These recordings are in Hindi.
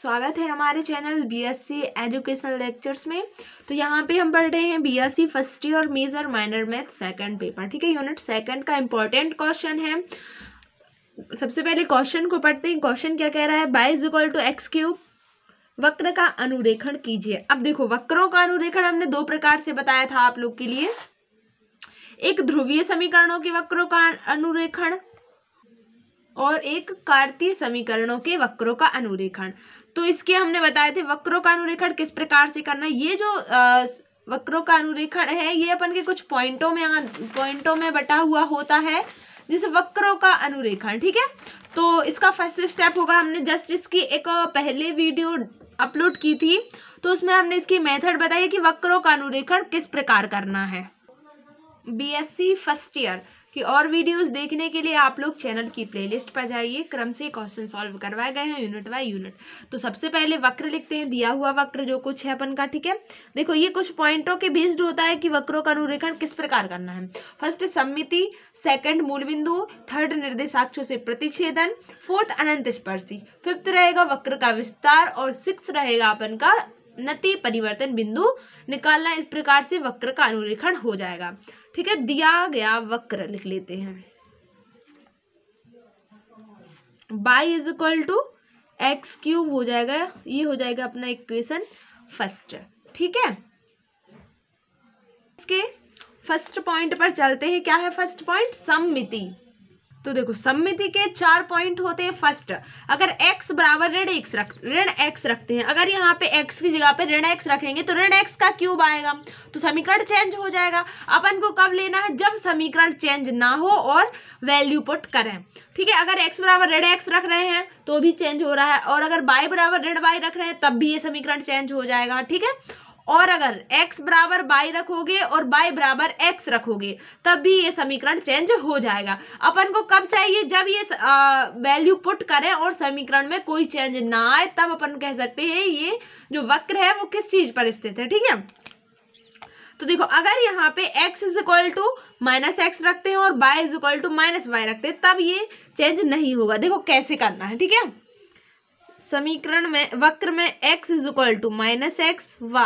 स्वागत है हमारे चैनल बीएससी एजुकेशन लेक्चर्स में तो यहाँ पे हम पढ़ रहे हैं BSc first year major minor math second paper ठीक है यूनिट सेकंड का इंपॉर्टेंट क्वेश्चन है सबसे पहले क्वेश्चन को पढ़ते हैं क्वेश्चन क्या कह रहा है is equal to x cube वक्र का अनुरेखण कीजिए अब देखो वक्रों का अनुरेखण हमने दो प्रकार से बताया था आप लोग के लिए एक ध्रुवीय समीकरणों के वक्रों का अनुरेखण और एक कार्तीय समीकरणों के वक्रों का अनुरेखण तो इसके हमने बताए थे वक्रों का अनुरेखण किस प्रकार से करना ये जो आ, वक्रों का अनुरेखण है ये अपन के कुछ पॉइंटों में पॉइंटों में बटा हुआ होता है जैसे वक्रों का अनुरेखण ठीक है तो इसका फर्स्ट स्टेप होगा हमने जस्ट इसकी एक पहले वीडियो अपलोड की थी तो उसमें हमने इसकी मेथड बताई कि वक्रों का अनुरेखण किस प्रकार करना है बीएससी फर्स्ट ईयर कि और वीडियोस देखने के लिए आप लोग चैनल की प्लेलिस्ट पर जाइए क्रम से क्वेश्चन सॉल्व करवाए गए हैं यूनिट बाय यूनिट तो सबसे पहले वक्र लिखते हैं दिया हुआ वक्र जो कुछ है अपन का ठीक है देखो ये कुछ पॉइंटों के बेस्ड होता है कि वक्रों का अनुरेखण किस प्रकार करना है फर्स्ट सम्मिति सेकंड मूल बिंदु थर्ड निर्देशाक्षों से प्रतिच्छेदन फोर्थ अनंत स्पर्शी फिफ्थ रहेगा वक्र का विस्तार और सिक्स रहेगा अपन का नती परिवर्तन बिंदु निकालना इस प्रकार से वक्र का अनुरेखण हो जाएगा ठीक है दिया गया वक्र लिख लेते हैं y is equal to x cube हो जाएगा ये हो जाएगा अपना इक्वेशन फर्स्ट ठीक है इसके फर्स्ट पॉइंट पर चलते हैं क्या है फर्स्ट पॉइंट सममिति तो देखो सम्मिति के चार पॉइंट होते हैं फर्स्ट अगर x बराबर ऋण x रख ऋण x रखते हैं अगर यहाँ पे x की जगह पे ऋण x रखेंगे तो ऋण x का क्यूब आएगा तो समीकरण चेंज हो जाएगा अपन को कब लेना है जब समीकरण चेंज ना हो और वैल्यू पुट करें ठीक है अगर x बराबर ऋण x रख रहे हैं तो भी चेंज हो रहा है और अगर y बराबर ऋण y रख रहे हैं तब भी ये समीकरण चेंज हो जाएगा ठीक है और अगर x बराबर बाई रखोगे और y बराबर x रखोगे तब भी ये समीकरण चेंज हो जाएगा अपन को कब चाहिए जब ये वैल्यू पुट करें और समीकरण में कोई चेंज ना आए तब अपन कह सकते हैं ये जो वक्र है वो किस चीज़ पर स्थित है ठीक है तो देखो अगर यहाँ पे x is equal to minus x रखते हैं और y is equal to minus y रखते हैं तब ये चेंज नहीं होगा देखो कैसे करना है ठीक है समीकरण में वक्र में x is equal to minus x वा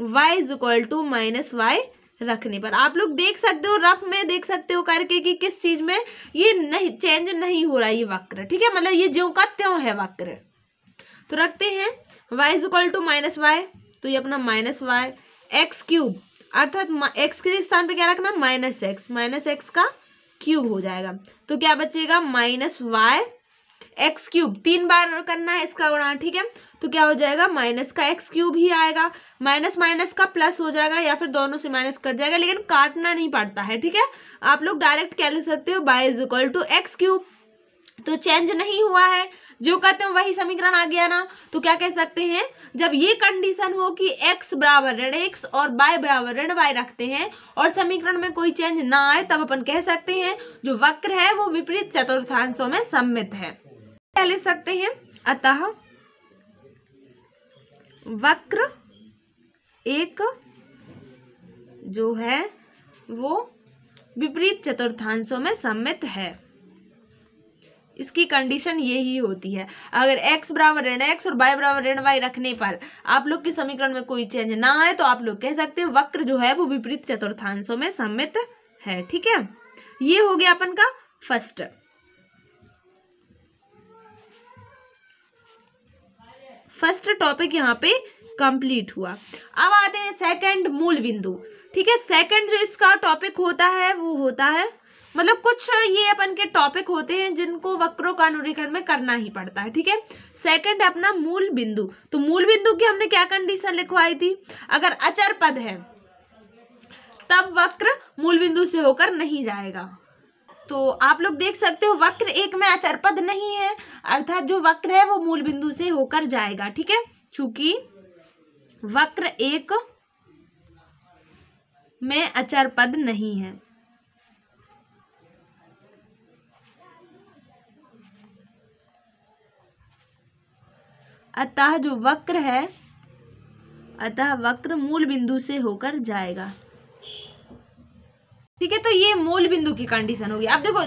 y is equal to minus y रखने पर आप लोग देख सकते हो रफ में देख सकते हो करके कि किस चीज में ये नहीं चेंज नहीं हो रहा ये वक्र ठीक है मतलब ये ज्यो का त्यों है वक्र तो रखते हैं y is equal to minus y तो ये अपना माइनस वाई एक्स क्यूब अर्थात एक्स के स्थान पे क्या रखना माइनस एक्स माइनस एक्स का क्यूब हो जाएगा तो क्या बचेगा माइनस वाई एक्स क्यूब तीन बार करना है इसका गुणा ठीक है तो क्या हो जाएगा माइनस का एक्स क्यूब ही आएगा माइनस माइनस का प्लस हो जाएगा या फिर दोनों से माइनस कट जाएगा लेकिन काटना नहीं पड़ता है ठीक है आप लोग डायरेक्ट क्या ले सकते हो y is equal to x cube तो चेंज नहीं हुआ है जो कहते हैं वही समीकरण आ गया ना तो क्या कह सकते हैं जब ये कंडीशन हो कि x बराबर ऋण एक्स और y बराबर ऋण y रखते हैं और समीकरण में कोई चेंज ना आए तब अपन कह सकते हैं जो वक्र है वो विपरीत चतुर्थांशों में सम्मित है क्या ले सकते हैं अतः वक्र एक जो है वो विपरीत चतुर्थांशों में सम्मित है इसकी कंडीशन यही होती है अगर x बराबर ऋण एक्स और y बराबर ऋण y रखने पर आप लोग के समीकरण में कोई चेंज ना आए तो आप लोग कह सकते हैं वक्र जो है वो विपरीत चतुर्थांशों में सम्मित है ठीक है ये हो गया अपन का फर्स्ट फर्स्ट टॉपिक यहाँ पे कंप्लीट हुआ अब आते हैं सेकंड मूल बिंदु ठीक है सेकंड जो इसका टॉपिक होता है वो होता है मतलब कुछ ये अपन के टॉपिक होते हैं जिनको वक्रों का अनुरेखण में करना ही पड़ता है ठीक है सेकंड अपना मूल बिंदु तो मूल बिंदु की हमने क्या कंडीशन लिखवाई थी अगर अचर पद है तब वक्र मूल बिंदु से होकर नहीं जाएगा तो आप लोग देख सकते हो वक्र एक में अचरपद नहीं है अर्थात जो वक्र है वो मूल बिंदु से होकर जाएगा ठीक है चूंकि वक्र एक में अचरपद नहीं है अतः जो वक्र है अतः वक्र मूल बिंदु से होकर जाएगा ठीक है तो ये मूल बिंदु की कंडीशन होगी अब देखो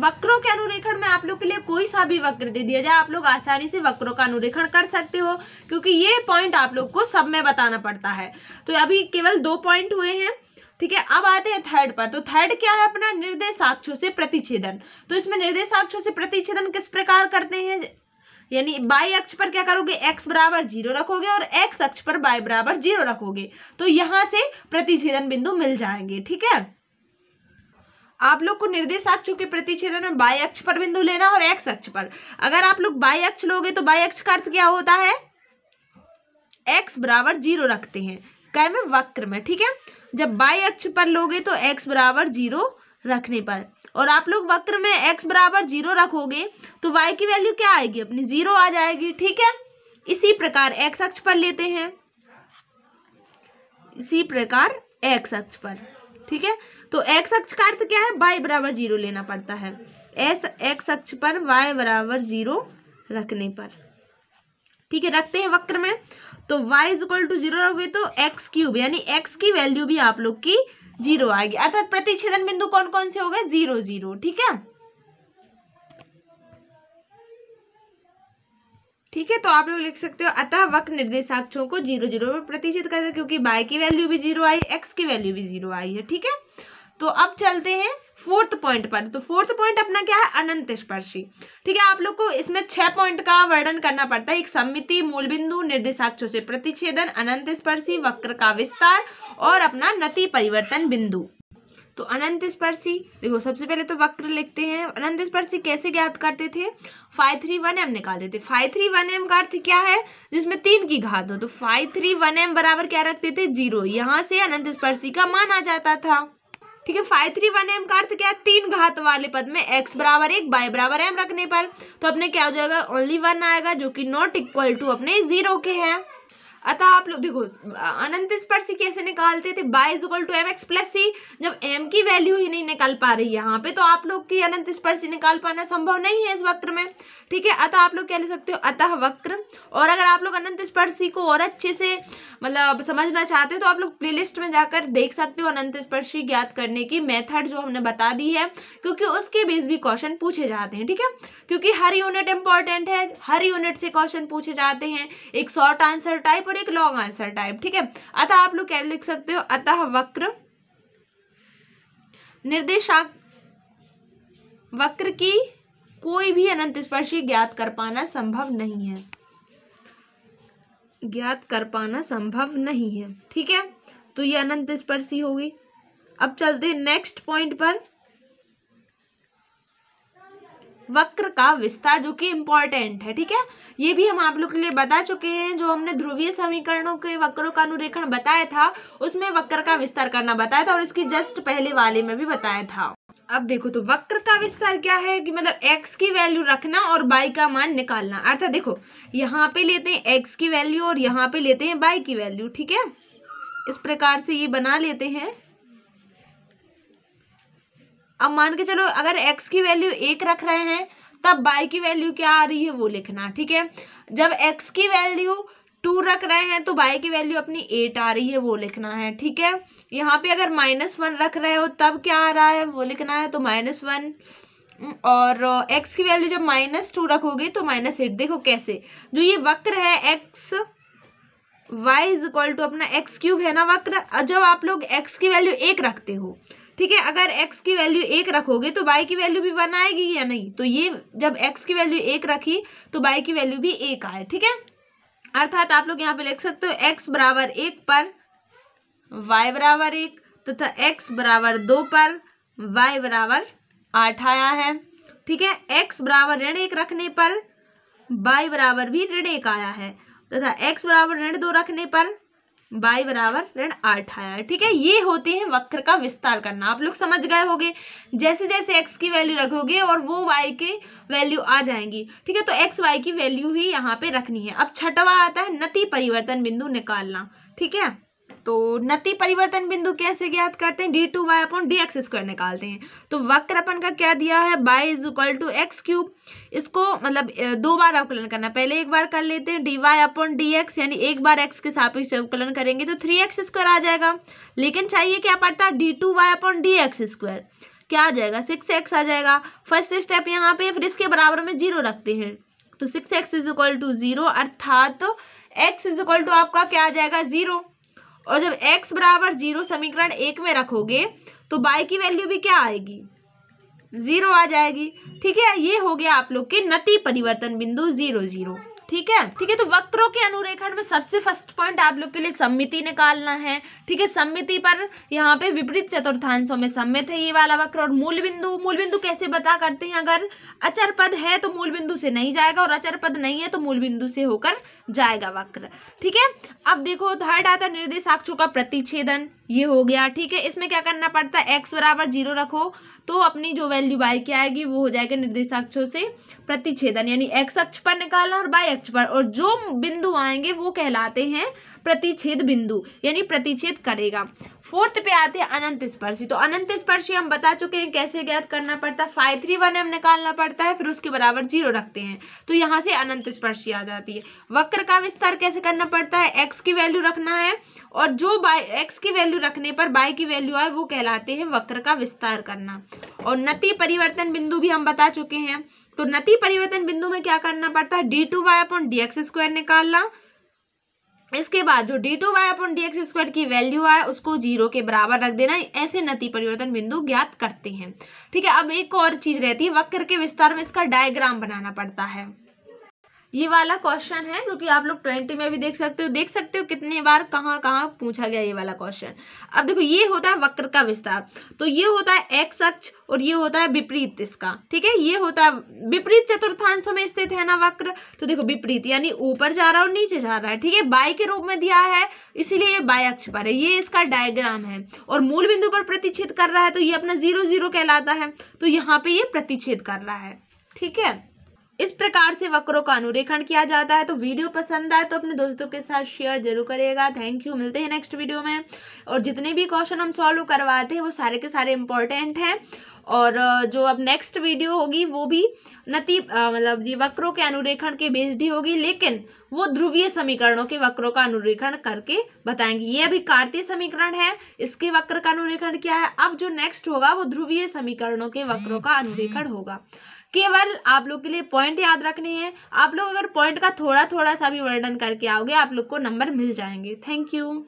वक्रों के अनुरेखण में आप लोग के लिए कोई सा भी वक्र दे दिया जाए आप लोग आसानी से वक्रों का अनुरेखण कर सकते हो क्योंकि ये पॉइंट आप लोग को सब में बताना पड़ता है तो अभी केवल दो पॉइंट हुए हैं ठीक है अब आते हैं थर्ड पर तो थर्ड क्या है अपना निर्देशाक्षों से प्रतिच्छेदन तो इसमें निर्देशाक्षों से प्रतिच्छेदन किस प्रकार करते हैं यानी बाई अक्ष पर क्या करोगे एक्स बराबर जीरो रखोगे और एक्स अक्ष पर बाई बराबर जीरो रखोगे तो यहाँ से प्रतिच्छेदन बिंदु मिल जाएंगे ठीक है आप लोग को निर्देश आक्ष के प्रतिच्छेदन में बाय अक्ष पर बिंदु लेना और एक्स अक्ष पर अगर आप लोग बाय अक्ष लोगे तो बाय अक्ष का अर्थ क्या होता है एक्स बराबर जीरो रखते हैं कह में वक्र में ठीक है जब बाय अक्ष पर लोगे तो एक्स बराबर जीरो रखने पर और आप लोग वक्र में एक्स बराबर जीरो रखोगे तो वाई की वैल्यू क्या आएगी अपनी जीरो आ जाएगी ठीक है इसी प्रकार एक्स अक्ष पर लेते हैं इसी प्रकार एक्स अक्ष पर ठीक है तो एक्स अक्ष का अर्थ क्या है वाई बराबर जीरो लेना पड़ता है एस एक्स अक्ष पर वाई बराबर जीरो रखने पर ठीक है रखते हैं वक्र में तो y is equal to zero रखोगे तो एक्स क्यूब यानी x की वैल्यू भी आप लोग की जीरो आएगी अर्थात प्रतिच्छेदन बिंदु कौन कौन से हो गए जीरो जीरो ठीक है ठीक है तो आप लोग लिख सकते हो अतः वक्र निर्देशाक्षों को जीरो जीरो पर प्रतिच्छेद कर क्योंकि y की वैल्यू भी जीरो आई एक्स की वैल्यू भी जीरो आई है ठीक है तो अब चलते हैं फोर्थ पॉइंट पर तो फोर्थ पॉइंट अपना क्या है अनंत स्पर्शी ठीक है आप लोग को इसमें छह पॉइंट का वर्णन करना पड़ता है एक समिति मूल बिंदु निर्देशाक्षों से प्रतिच्छेदन अनंत स्पर्शी वक्र का विस्तार और अपना नति परिवर्तन बिंदु तो अनंत स्पर्शी देखो सबसे पहले तो वक्र लिखते हैं अनंत स्पर्शी कैसे ज्ञात करते थे फाइव थ्री वन एम निकालते थे फाइव थ्री वन एम का अर्थ क्या है जिसमें तीन की घात हो तो फाइव थ्री वन एम बराबर क्या रखते थे जीरो यहाँ से अनंत स्पर्शी का मान आ जाता था ठीक है फाइव थ्री वन एम का अर्थ क्या है तीन घात वाले पद में एक्स बराबर एक बाई बराबर एम रखने पर तो अपने क्या हो जाएगा ओनली वन आएगा जो कि नॉट इक्वल टू अपने जीरो के हैं अतः आप लोग देखो अनंत स्पर्शी कैसे निकालते थे y equal to M X plus C जब एम की वैल्यू ही नहीं निकल पा रही है यहाँ पे तो आप लोग की अनंत स्पर्शी निकाल पाना संभव नहीं है इस वक्र में ठीक है अतः आप लोग क्या ले सकते हो अतः वक्र और अगर आप लोग अनंत स्पर्शी को और अच्छे से मतलब समझना चाहते हो तो आप लोग प्ले में जाकर देख सकते हो अनंत स्पर्शी ज्ञात करने की मेथड जो हमने बता दी है क्योंकि उसके बेस भी क्वेश्चन पूछे जाते हैं ठीक है क्योंकि हर यूनिट इंपॉर्टेंट है हर यूनिट से क्वेश्चन पूछे जाते हैं एक शॉर्ट आंसर टाइप और और एक लॉन्ग आंसर टाइप ठीक है अतः आप लोग क्या लिख सकते हो अतः वक्र निर्देशांक वक्र की कोई भी अनंत स्पर्शी ज्ञात कर पाना संभव नहीं है ज्ञात कर पाना संभव नहीं है ठीक है तो ये अनंत स्पर्शी होगी अब चलते हैं नेक्स्ट पॉइंट पर वक्र का विस्तार जो कि इम्पॉर्टेंट है ठीक है ये भी हम आप लोग के लिए बता चुके हैं जो हमने ध्रुवीय समीकरणों के वक्रों का अनुरेखण बताया था उसमें वक्र का विस्तार करना बताया था और इसके जस्ट पहले वाले में भी बताया था अब देखो तो वक्र का विस्तार क्या है कि मतलब x की वैल्यू रखना और y का मान निकालना अर्थात देखो यहाँ पे लेते हैं x की वैल्यू और यहाँ पे लेते हैं y की वैल्यू ठीक है इस प्रकार से ये बना लेते हैं अब मान के चलो अगर एक्स की वैल्यू एक रख रहे हैं तब बाई की वैल्यू क्या आ रही है वो लिखना ठीक है जब एक्स की वैल्यू टू रख रहे हैं तो बाई की वैल्यू अपनी एट आ रही है वो लिखना है ठीक है यहाँ पे अगर माइनस वन रख रहे हो तब क्या आ रहा है वो लिखना है तो माइनस हम्म, वन और एक्स की वैल्यू जब माइनस टू रखोगे तो माइनस एट देखो कैसे जो ये वक्र है x y is equal to अपना एक्स क्यूब है ना वक्र जब आप लोग एक्स की वैल्यू एक रखते हो ठीक है अगर x की वैल्यू एक रखोगे तो y की वैल्यू भी वन आएगी या नहीं तो ये जब x की वैल्यू एक रखी तो y की वैल्यू भी एक आए ठीक है अर्थात आप लोग यहाँ पे लिख सकते हो x बराबर एक पर y बराबर एक तथा x बराबर दो पर y बराबर आठ आया है ठीक है x बराबर ऋण एक रखने पर y बराबर भी ऋण एक आया है तथा x बराबर ऋण दो रखने पर बाई बराबर ऋण आठ आया ठीक है ये होते हैं वक्र का विस्तार करना आप लोग समझ गए होगे जैसे जैसे एक्स की वैल्यू रखोगे और वो वाई के वैल्यू आ जाएंगी ठीक है तो एक्स वाई की वैल्यू ही यहाँ पे रखनी है अब छठवा आता है नती परिवर्तन बिंदु निकालना ठीक है तो नती परिवर्तन बिंदु कैसे ज्ञात करते हैं d two y upon d x square निकालते हैं तो वक्र अपन का क्या दिया है y is equal to x cube इसको मतलब दो बार अवकलन करना पहले एक बार कर लेते हैं d y upon d x यानी एक बार एक्स के सापेक्ष अवकलन करेंगे तो थ्री एक्स स्क्वायर आ जाएगा लेकिन चाहिए क्या पड़ता है d two y upon d x square क्या आ जाएगा सिक्स एक्स आ जाएगा फर्स्ट स्टेप यहाँ पे फिर इसके बराबर में जीरो रखते हैं तो six x is equal to zero अर्थात एक्स इज इक्वल टू आपका क्या आ जाएगा जीरो और जब x बराबर जीरो समीकरण एक में रखोगे तो y की वैल्यू भी क्या आएगी जीरो आ जाएगी ठीक है ये हो गया आप लोग के नती परिवर्तन बिंदु जीरो जीरो ठीक है ठीक है तो वक्रों के अनुरेखण में सबसे फर्स्ट पॉइंट आप लोग के लिए सम्मिति निकालना है ठीक है सम्मिति पर यहाँ पे विपरीत चतुर्थांशों में सम्मित है ये वाला वक्र और मूल बिंदु मूल बिंदु कैसे बता करते हैं अगर अचर पद है तो मूल बिंदु से नहीं जाएगा और अचर पद नहीं है तो मूल बिंदु से होकर जाएगा वक्र ठीक है अब देखो थर्ड आता निर्देशाक्षों का प्रतिच्छेदन ये हो गया ठीक है इसमें क्या करना पड़ता है एक्स बराबर जीरो रखो तो अपनी जो वैल्यू बाई की आएगी वो हो जाएगा निर्देशाक्षों से प्रतिच्छेदन यानी एक्स अक्ष पर निकालना और बाई एच पर और जो बिंदु आएंगे वो कहलाते हैं प्रतिच्छेद बिंदु यानी प्रतिच्छेद करेगा फोर्थ पे आते हैं अनंत स्पर्शी तो अनंत स्पर्शी हम बता चुके हैं कैसे ज्ञात करना पड़ता है फाइव थ्री वन एम निकालना पड़ता है फिर उसके बराबर जीरो रखते हैं तो यहाँ से अनंत स्पर्शी आ जाती है वक्र का विस्तार कैसे करना पड़ता है एक्स की वैल्यू रखना है और जो बाई एक्स की वैल्यू रखने पर बाई की वैल्यू आए वो कहलाते हैं वक्र का विस्तार करना और नती परिवर्तन बिंदु भी हम बता चुके हैं तो नती परिवर्तन बिंदु में क्या करना पड़ता है d two y upon d x square निकालना इसके बाद जो d two y upon d x square की वैल्यू आए उसको जीरो के बराबर रख देना ऐसे नति परिवर्तन बिंदु ज्ञात करते हैं ठीक है अब एक और चीज रहती है वक्र के विस्तार में इसका डायग्राम बनाना पड़ता है ये वाला क्वेश्चन है जो कि आप लोग ट्वेंटी में भी देख सकते हो देख सकते हो कितने बार कहाँ कहाँ पूछा गया ये वाला क्वेश्चन अब देखो ये होता है वक्र का विस्तार तो ये होता है एक्स अक्ष और ये होता है विपरीत इसका ठीक है ये होता है विपरीत चतुर्थांशों में स्थित है ना वक्र तो देखो विपरीत यानी ऊपर जा रहा है और नीचे जा रहा है ठीक है बाई के रूप में दिया है इसीलिए ये बाय अक्ष पर है ये इसका डायग्राम है और मूल बिंदु पर प्रतिच्छेद कर रहा है तो ये अपना जीरो जीरो कहलाता है तो यहाँ पे ये प्रतिच्छेद कर रहा है ठीक है इस प्रकार से वक्रों का अनुरेखण किया जाता है तो वीडियो पसंद आए तो अपने दोस्तों के साथ शेयर जरूर करिएगा थैंक यू मिलते हैं नेक्स्ट वीडियो में और जितने भी क्वेश्चन हम सॉल्व करवाते हैं वो सारे के सारे इंपॉर्टेंट हैं और जो अब नेक्स्ट वीडियो होगी वो भी नति मतलब जी वक्रों के अनुरेखण के बेस्ड ही होगी लेकिन वो ध्रुवीय समीकरणों के वक्रों का अनुरेखण करके बताएंगे ये अभी कार्तीय समीकरण है इसके वक्र का अनुरेखण क्या है अब जो नेक्स्ट होगा वो ध्रुवीय समीकरणों के वक्रों का अनुरेखण होगा केवल आप लोग के लिए पॉइंट याद रखने हैं आप लोग अगर पॉइंट का थोड़ा थोड़ा सा भी वर्णन करके आओगे आप लोग को नंबर मिल जाएंगे थैंक यू